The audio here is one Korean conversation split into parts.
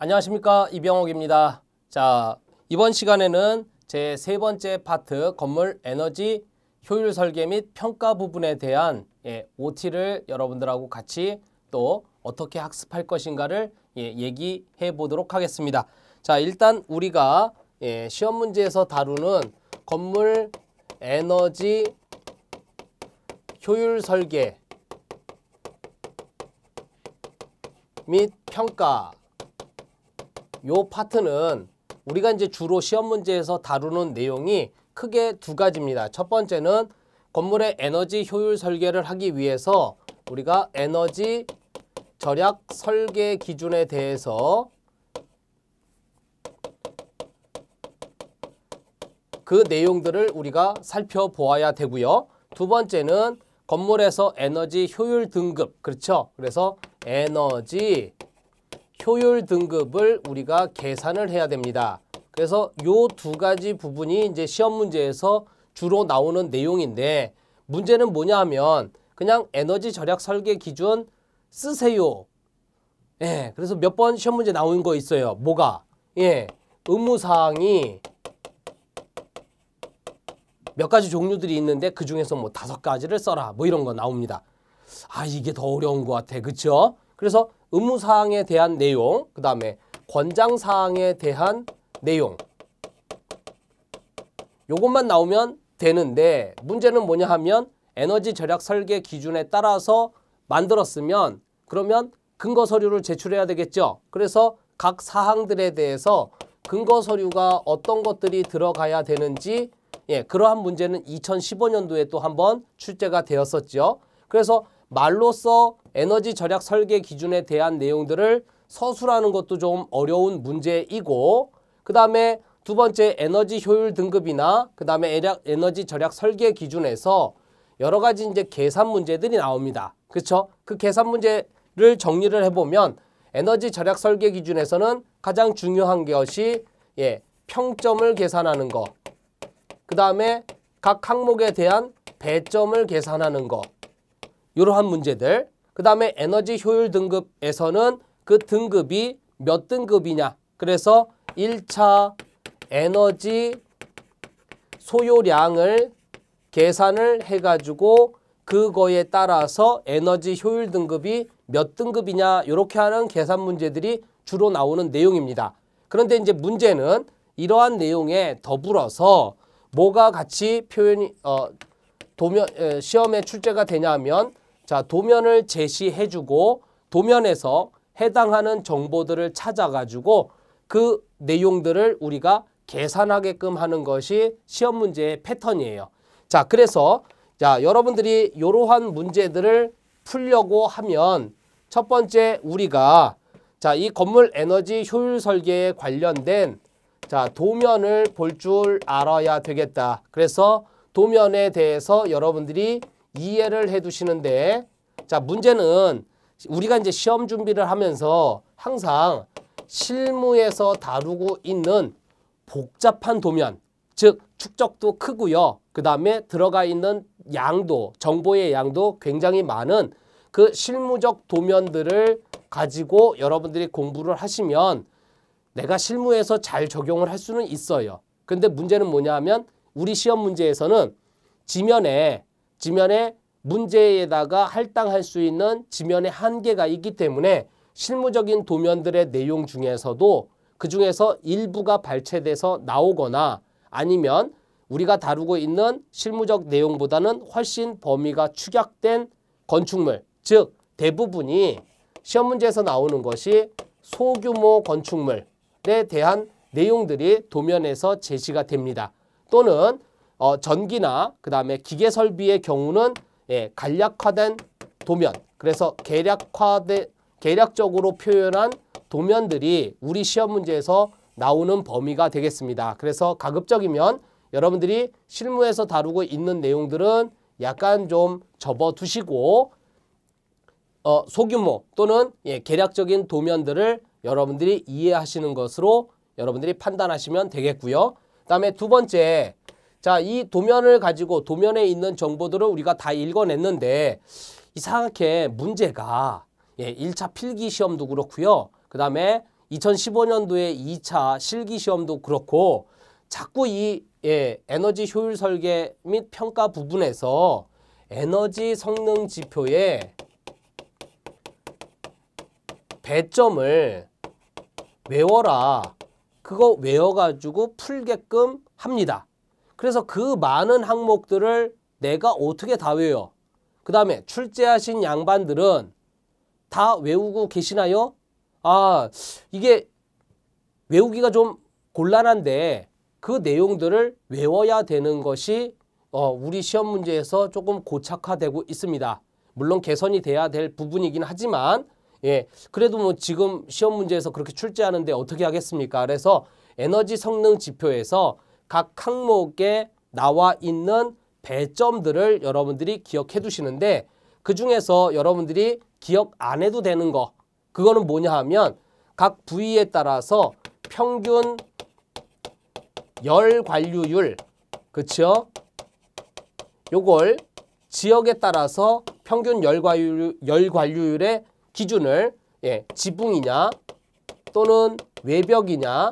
안녕하십니까 이병옥입니다. 자 이번 시간에는 제 세 번째 파트 건물 에너지 효율 설계 및 평가 부분에 대한 예, OT를 여러분들하고 같이 또 어떻게 학습할 것인가를 예, 얘기해 보도록 하겠습니다. 자 일단 우리가 예, 시험 문제에서 다루는 건물 에너지 효율 설계 및 평가 요 파트는 우리가 이제 주로 시험 문제에서 다루는 내용이 크게 두 가지입니다. 첫 번째는 건물의 에너지 효율 설계를 하기 위해서 우리가 에너지 절약 설계 기준에 대해서 그 내용들을 우리가 살펴보아야 되고요. 두 번째는 건물에서 에너지 효율 등급, 그렇죠? 그래서 에너지 효율 등급을 우리가 계산을 해야 됩니다. 그래서 요두 가지 부분이 이제 시험 문제에서 주로 나오는 내용인데 문제는 뭐냐 하면 그냥 에너지 절약 설계 기준 쓰세요. 예, 그래서 몇 번 시험 문제 나오는 거 있어요. 뭐가? 예, 의무사항이 몇 가지 종류들이 있는데 그 중에서 뭐 다섯 가지를 써라 뭐 이런 거 나옵니다. 아 이게 더 어려운 것 같아, 그렇죠? 그래서 의무사항에 대한 내용, 그 다음에 권장사항에 대한 내용 요것만 나오면 되는데 문제는 뭐냐 하면 에너지 절약 설계 기준에 따라서 만들었으면 그러면 근거 서류를 제출해야 되겠죠. 그래서 각 사항들에 대해서 근거 서류가 어떤 것들이 들어가야 되는지 예, 그러한 문제는 2015년도에 또 한번 출제가 되었었죠. 그래서 말로써 에너지 절약 설계 기준에 대한 내용들을 서술하는 것도 좀 어려운 문제이고 그 다음에 두 번째 에너지 효율 등급이나 그 다음에 에너지 절약 설계 기준에서 여러 가지 이제 계산 문제들이 나옵니다. 그렇죠? 그 계산 문제를 정리를 해보면 에너지 절약 설계 기준에서는 가장 중요한 것이 예, 평점을 계산하는 것, 그 다음에 각 항목에 대한 배점을 계산하는 것, 이러한 문제들. 그 다음에 에너지 효율 등급에서는 그 등급이 몇 등급이냐. 그래서 1차 에너지 소요량을 계산을 해가지고 그거에 따라서 에너지 효율 등급이 몇 등급이냐 이렇게 하는 계산 문제들이 주로 나오는 내용입니다. 그런데 이제 문제는 이러한 내용에 더불어서 뭐가 같이 표현이 어 도면 시험에 출제가 되냐면 자, 도면을 제시해주고 도면에서 해당하는 정보들을 찾아가지고 그 내용들을 우리가 계산하게끔 하는 것이 시험 문제의 패턴이에요. 자, 그래서 자 여러분들이 이러한 문제들을 풀려고 하면 첫 번째 우리가 자이 건물 에너지 효율 설계에 관련된 자 도면을 볼 줄 알아야 되겠다. 그래서 도면에 대해서 여러분들이 이해를 해두시는데 자 문제는 우리가 이제 시험 준비를 하면서 항상 실무에서 다루고 있는 복잡한 도면 즉 축적도 크고요. 그 다음에 들어가 있는 양도 정보의 양도 굉장히 많은 그 실무적 도면들을 가지고 여러분들이 공부를 하시면 내가 실무에서 잘 적용을 할 수는 있어요. 근데 문제는 뭐냐면 하 우리 시험 문제에서는 지면에 지면에 문제에다가 할당할 수 있는 지면의 한계가 있기 때문에 실무적인 도면들의 내용 중에서도 그 중에서 일부가 발췌돼서 나오거나 아니면 우리가 다루고 있는 실무적 내용보다는 훨씬 범위가 축약된 건축물 즉 대부분이 시험 문제에서 나오는 것이 소규모 건축물에 대한 내용들이 도면에서 제시가 됩니다. 또는 어, 전기나 그 다음에 기계 설비의 경우는 예, 간략화된 도면 그래서 계략화된 계략적으로 표현한 도면들이 우리 시험 문제에서 나오는 범위가 되겠습니다. 그래서 가급적이면 여러분들이 실무에서 다루고 있는 내용들은 약간 좀 접어두시고 어, 소규모 또는 예, 계략적인 도면들을 여러분들이 이해하시는 것으로 여러분들이 판단하시면 되겠고요. 그 다음에 두 번째 자, 이 도면을 가지고 도면에 있는 정보들을 우리가 다 읽어냈는데 이상하게 문제가 예, 1차 필기 시험도 그렇고요. 그다음에 2015년도에 2차 실기 시험도 그렇고 자꾸 이 예, 에너지 효율 설계 및 평가 부분에서 에너지 성능 지표에 배점을 외워라. 그거 외워가지고 풀게끔 합니다. 그래서 그 많은 항목들을 내가 어떻게 다 외워? 그 다음에 출제하신 양반들은 다 외우고 계시나요? 아, 이게 외우기가 좀 곤란한데 그 내용들을 외워야 되는 것이 어, 우리 시험 문제에서 조금 고착화되고 있습니다. 물론 개선이 돼야 될 부분이긴 하지만 예, 그래도 뭐 지금 시험 문제에서 그렇게 출제하는데 어떻게 하겠습니까? 그래서 에너지 성능 지표에서 각 항목에 나와 있는 배점들을 여러분들이 기억해 두시는데 그 중에서 여러분들이 기억 안 해도 되는 거 그거는 뭐냐 하면 각 부위에 따라서 평균 열 관류율 그쵸? 요걸 지역에 따라서 평균 열 관류 열 관류율의 기준을 예, 지붕이냐 또는 외벽이냐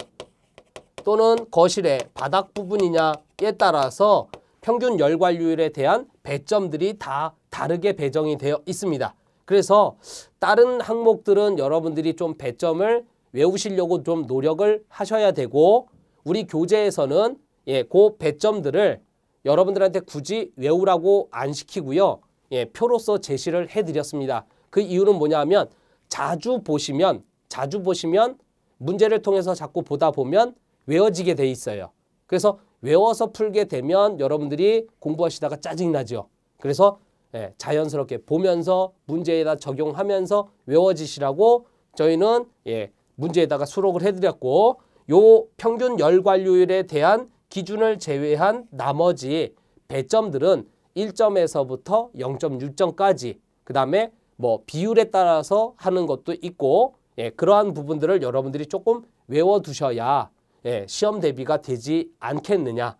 또는 거실의 바닥 부분이냐에 따라서 평균 열관률에 대한 배점들이 다 다르게 배정이 되어 있습니다. 그래서 다른 항목들은 여러분들이 좀 배점을 외우시려고 좀 노력을 하셔야 되고 우리 교재에서는 예, 그 배점들을 여러분들한테 굳이 외우라고 안 시키고요. 예, 표로서 제시를 해드렸습니다. 그 이유는 뭐냐면 하 자주 보시면 자주 보시면 문제를 통해서 자꾸 보다 보면 외워지게 돼 있어요. 그래서 외워서 풀게 되면 여러분들이 공부하시다가 짜증나죠. 이 그래서 예, 자연스럽게 보면서 문제에다 적용하면서 외워지시라고 저희는 예, 문제에다가 수록을 해드렸고 요 평균 열관료율에 대한 기준을 제외한 나머지 배점들은 1점에서부터 0.6점까지 그 다음에 뭐 비율에 따라서 하는 것도 있고 예, 그러한 부분들을 여러분들이 조금 외워두셔야 예, 시험 대비가 되지 않겠느냐.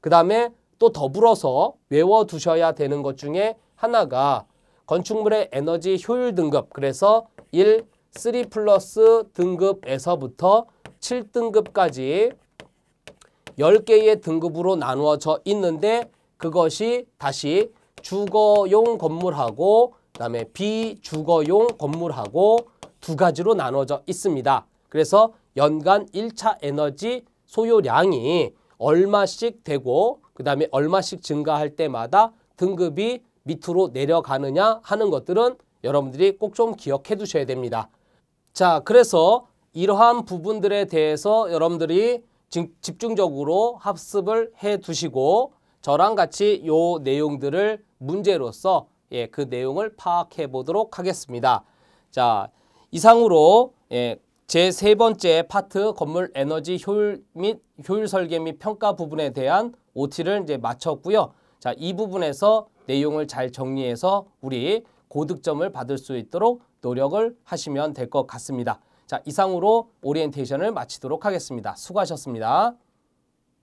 그 다음에 또 더불어서 외워두셔야 되는 것 중에 하나가 건축물의 에너지 효율 등급 그래서 1, 3 플러스 등급에서부터 7등급까지 10개의 등급으로 나누어져 있는데 그것이 다시 주거용 건물하고 그다음에 비주거용 건물하고 두 가지로 나누어져 있습니다. 그래서 연간 1차 에너지 소요량이 얼마씩 되고 그 다음에 얼마씩 증가할 때마다 등급이 밑으로 내려가느냐 하는 것들은 여러분들이 꼭 좀 기억해 두셔야 됩니다. 자 그래서 이러한 부분들에 대해서 여러분들이 집중적으로 합습을 해 두시고 저랑 같이 요 내용들을 문제로서 예, 그 내용을 파악해 보도록 하겠습니다. 자 이상으로 예, 제세 번째 파트 건물 에너지 효율 및 효율 설계 및 평가 부분에 대한 OT를 이제 마쳤고요. 자, 이 부분에서 내용을 잘 정리해서 우리 고득점을 받을 수 있도록 노력을 하시면 될 것 같습니다. 자, 이상으로 오리엔테이션을 마치도록 하겠습니다. 수고하셨습니다.